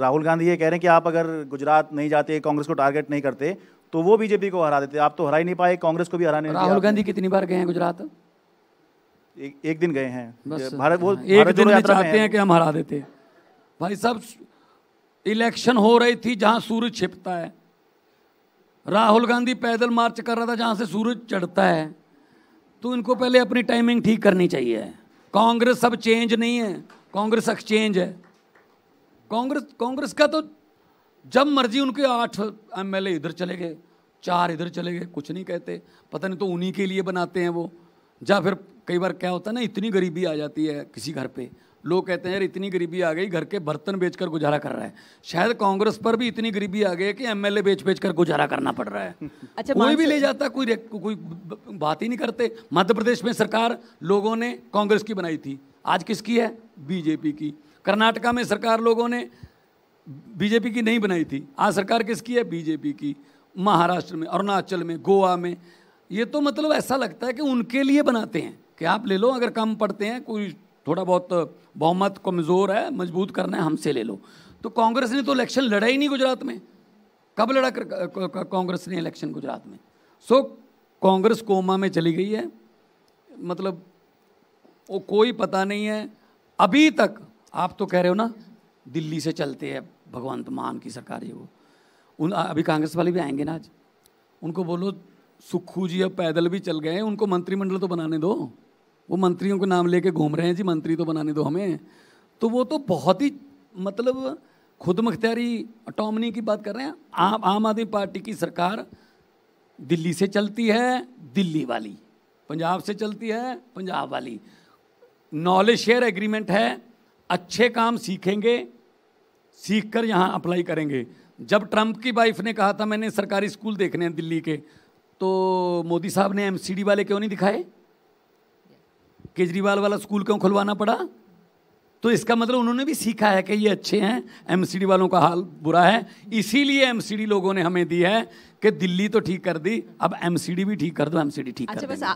राहुल गांधी ये कह रहे हैं कि आप अगर गुजरात नहीं जाते कांग्रेस को टारगेट नहीं करते तो वो बीजेपी को हरा देते आप तो हरा ही नहीं पाए कांग्रेस को भी हराने राहुल गांधी कितनी बार गए हैं गुजरात एक, एक दिन गए हैं भारत वो हाँ, एक दिन में चाहते हैं कि हम हरा देते भाई साहब इलेक्शन हो रही थी जहां सूरज छिपता है राहुल गांधी पैदल मार्च कर रहा था जहां से सूरज चढ़ता है तो इनको पहले अपनी टाइमिंग ठीक करनी चाहिए कांग्रेस सब चेंज नहीं है कांग्रेस एक्सचेंज है कांग्रेस कांग्रेस का तो जब मर्जी उनके आठ एम इधर चले गए चार इधर चले गए कुछ नहीं कहते पता नहीं तो उन्हीं के लिए बनाते हैं वो या फिर कई बार क्या होता है ना इतनी गरीबी आ जाती है किसी घर पे लोग कहते हैं यार इतनी गरीबी आ गई घर के बर्तन बेचकर गुजारा कर रहा है शायद कांग्रेस पर भी इतनी गरीबी आ गई है कि एमएलए बेच बेच कर गुजारा करना पड़ रहा है अच्छा कोई भी ले जाता कोई कोई बात ही नहीं करते मध्य प्रदेश में सरकार लोगों ने कांग्रेस की बनाई थी आज किसकी है बीजेपी की कर्नाटका में सरकार लोगों ने बीजेपी की नहीं बनाई थी आज सरकार किसकी है बीजेपी की महाराष्ट्र में अरुणाचल में गोवा में ये तो मतलब ऐसा लगता है कि उनके लिए बनाते हैं कि आप ले लो अगर कम पड़ते हैं कोई थोड़ा बहुत बहुमत कमज़ोर है मजबूत करना है हमसे ले लो तो कांग्रेस ने तो इलेक्शन लड़ा ही नहीं गुजरात में कब लड़ा कांग्रेस ने इलेक्शन गुजरात में सो कांग्रेस कोमा में चली गई है मतलब वो कोई पता नहीं है अभी तक आप तो कह रहे हो ना दिल्ली से चलते हैं भगवंत मान की सरकार ये वो उन अभी कांग्रेस वाले भी आएंगे ना आज उनको बोलो सुक्खू जी अब पैदल भी चल गए हैं उनको मंत्रिमंडल तो बनाने दो वो मंत्रियों के नाम लेके घूम रहे हैं जी मंत्री तो बनाने दो हमें तो वो तो बहुत ही मतलब खुद मुख्तियारी अटोमनी की बात कर रहे हैं आम आम आदमी पार्टी की सरकार दिल्ली से चलती है दिल्ली वाली पंजाब से चलती है पंजाब वाली नॉलेज शेयर एग्रीमेंट है अच्छे काम सीखेंगे सीख कर यहाँ अप्लाई करेंगे जब ट्रंप की वाइफ ने कहा था मैंने सरकारी स्कूल देखने हैं दिल्ली के तो मोदी साहब ने एमसीडी वाले क्यों नहीं दिखाए केजरीवाल वाला स्कूल क्यों खुलवाना पड़ा तो इसका मतलब उन्होंने भी सीखा है कि ये अच्छे हैं एमसीडी वालों का हाल बुरा है इसीलिए एमसीडी लोगों ने हमें दी है कि दिल्ली तो ठीक कर दी अब एमसीडी भी ठीक कर दो एमसीडी ठीक अच्छा, कर बस